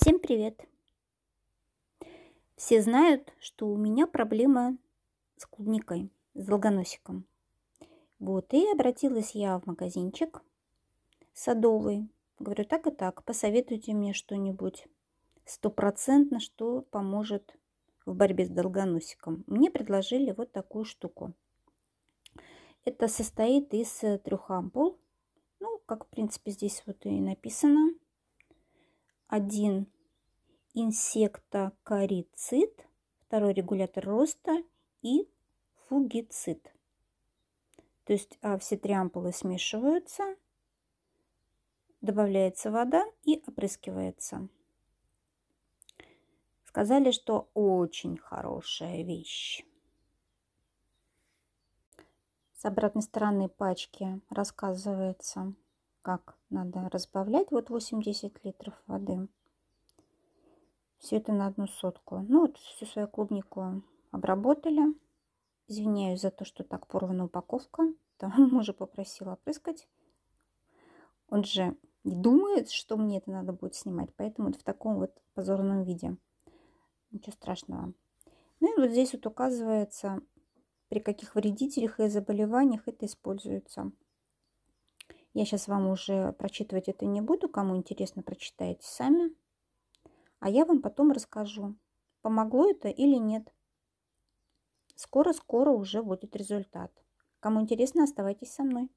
Всем привет! Все знают, что у меня проблема с клубникой, с долгоносиком. Вот, и обратилась я в магазинчик садовый. Говорю, так и так, посоветуйте мне что-нибудь стопроцентно, что поможет в борьбе с долгоносиком. Мне предложили вот такую штуку. Это состоит из трех ампул. Ну, как, в принципе, здесь вот и написано – один инсектокарицид, второй регулятор роста и фугицид. То есть а, все три ампулы смешиваются, добавляется вода и опрыскивается. Сказали, что очень хорошая вещь. С обратной стороны пачки рассказывается как надо разбавлять. Вот 80 литров воды. Все это на одну сотку. Ну вот всю свою клубнику обработали. Извиняюсь за то, что так порвана упаковка. Там мужа попросила опрыскать. Он же не думает, что мне это надо будет снимать. Поэтому в таком вот позорном виде. Ничего страшного. Ну и вот здесь вот указывается, при каких вредителях и заболеваниях это используется. Я сейчас вам уже прочитывать это не буду. Кому интересно, прочитайте сами. А я вам потом расскажу, помогло это или нет. Скоро-скоро уже будет результат. Кому интересно, оставайтесь со мной.